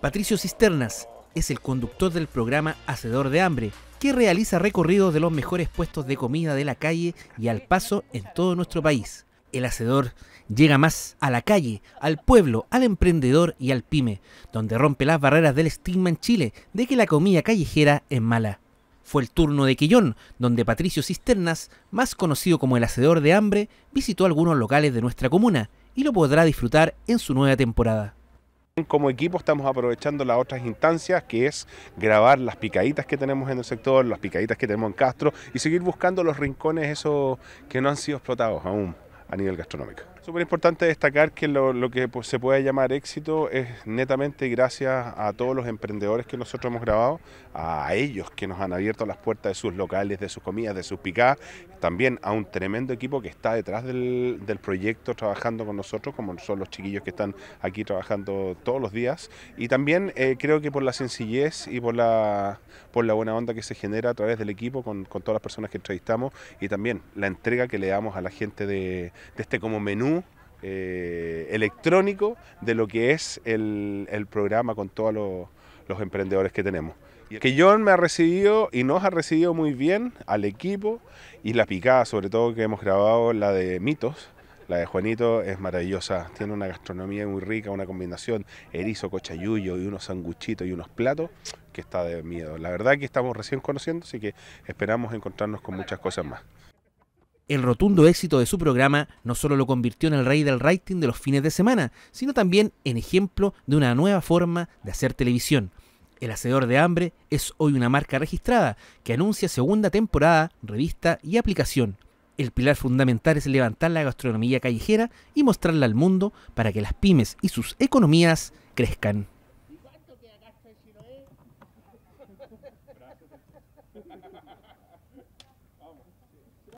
Patricio Cisternas es el conductor del programa Hacedor de Hambre, que realiza recorridos de los mejores puestos de comida de la calle y al paso en todo nuestro país. El hacedor llega más a la calle, al pueblo, al emprendedor y al pyme, donde rompe las barreras del estigma en Chile de que la comida callejera es mala. Fue el turno de Quillón, donde Patricio Cisternas, más conocido como el hacedor de hambre, visitó algunos locales de nuestra comuna y lo podrá disfrutar en su nueva temporada. Como equipo estamos aprovechando las otras instancias, que es grabar las picaditas que tenemos en el sector, las picaditas que tenemos en Castro y seguir buscando los rincones esos que no han sido explotados aún a nivel gastronómico. Súper importante destacar que lo, que pues, se puede llamar éxito es netamente gracias a todos los emprendedores que nosotros hemos grabado, a ellos que nos han abierto las puertas de sus locales, de sus comidas, de sus picadas, también a un tremendo equipo que está detrás del, proyecto trabajando con nosotros, como son los chiquillos que están aquí trabajando todos los días. Y también eh, creo que por la sencillez y por la, por la buena onda que se genera a través del equipo con, con todas las personas que entrevistamos y también la entrega que le damos a la gente de de este como menú eh, electrónico de lo que es el, el programa con todos los, los emprendedores que tenemos. Que John me ha recibido y nos ha recibido muy bien al equipo y la picada, sobre todo que hemos grabado la de mitos. La de Juanito es maravillosa, tiene una gastronomía muy rica, una combinación erizo, cochayuyo y unos sanguchitos y unos platos que está de miedo. La verdad que estamos recién conociendo, así que esperamos encontrarnos con muchas cosas más. El rotundo éxito de su programa no solo lo convirtió en el rey del rating de los fines de semana, sino también en ejemplo de una nueva forma de hacer televisión. El Hacedor de Hambre es hoy una marca registrada que anuncia segunda temporada, revista y aplicación. El pilar fundamental es levantar la gastronomía callejera y mostrarla al mundo para que las pymes y sus economías crezcan.